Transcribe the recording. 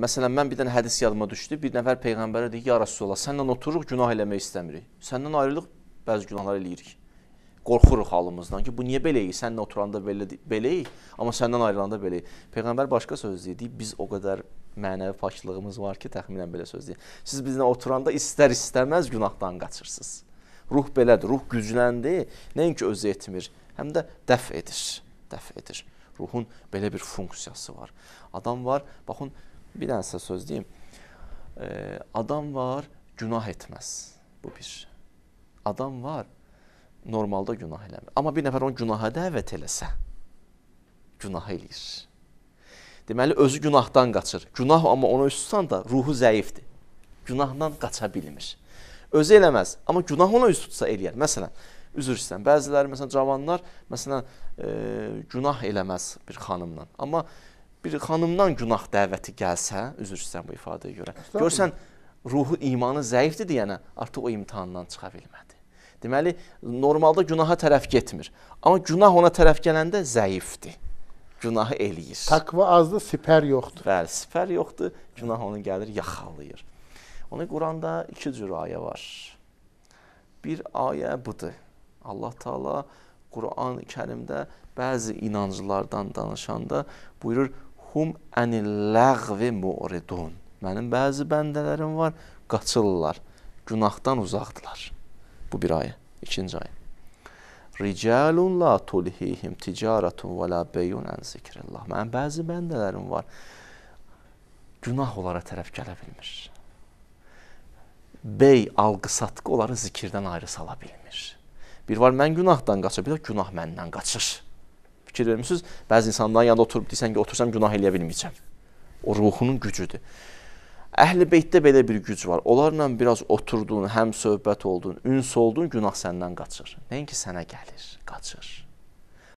Məsələn, mən bir dənə hədis yadıma düşdü. Bir nəfər peyğəmbərə deyir: "Ya Rasulullah, səndən otururuq, günah eləmək istəmirik. Səndən ayrılıq bəzi günahlar eləyirik. Qorxuruq halımızdan ki, bu niyə beləyik? Səninlə oturanda belə beləyik, amma səndən ayrılanda beləyik." Peyğəmbər başqa söz deyir. Deyir: "Biz o qədər mənəvi paklığımız var ki, təxminən belə söz deyir. Siz bizlə oturanda istər-istəməz günahdan qaçırsınız. Ruh belədir, ruh gücləndi, nəinki özü etmir, həm də dəf edir, dəf edir. Ruhun belə bir funksiyası var. Adam var, baxın, Bir dənə sizə söz deyim. E, adam var, günah etməz. Bu bir. Adam var, normalda günah eləmir. Amma bir nəfər onu günaha dəvət eləsə, günah eləyir. Deməli, özü günahdan qaçır. Günah amma ona üst tutsan da ruhu zəifdir. Günahdan qaça bilmir. Özü eləməz, amma günah ona üst tutsa eləyər. Məsələn, üzr istəyirəm. Bəziləri, məsələn, cavanlar, məsələn, e, günah eləməz bir xanımla. Amma bir xanımdan günah dəvəti gəlsə, üzr istəyirəm bu ifadəyə görə. Görsən ruhu imanı zəifdir deyənə artıq o imtahandan çıxa bilmədi. Deməli normalda günaha tərəf getmir. Amma günah ona tərəf gələndə zəifdir. Günahı eləyir. Takva azdır, sipər yoxdur. Bəli, sipər yoxdur. Günah onu gəlir, yaxalayır. Ona Quranda iki cür ayə var. Bir ayə budur. Allah Taala Quran-Kərimdə bəzi inancılardan danışanda buyurur: hum aniləğvi muridun. Mənim bəzi bəndələrim var, qaçırlar, günahdan uzaqdırlar. Bu bir ayə, ikinci ayə. Ricalun la tulhihim ticaretun və la beyun an zikrillah. Mənim bəzi bəndələrim var. Günah onlara tərəf gələ bilmir. Bey, alqı-satqı onları zikirdən ayrı sala bilmir. Bir var mən günahdan qaçır, bir də günah məndən qaçır fikir vermisiniz. Bəzi insanların yanında oturub deyirsən ki, otursam günah eləyə bilməyəcəm. O ruhunun gücüdür. Əhl-i beytdə belə bir güc var. Onlarla biraz oturduğun, həm söhbət olduğun, üns olduğun günah səndən qaçır. Nəinki sənə gəlir, qaçır.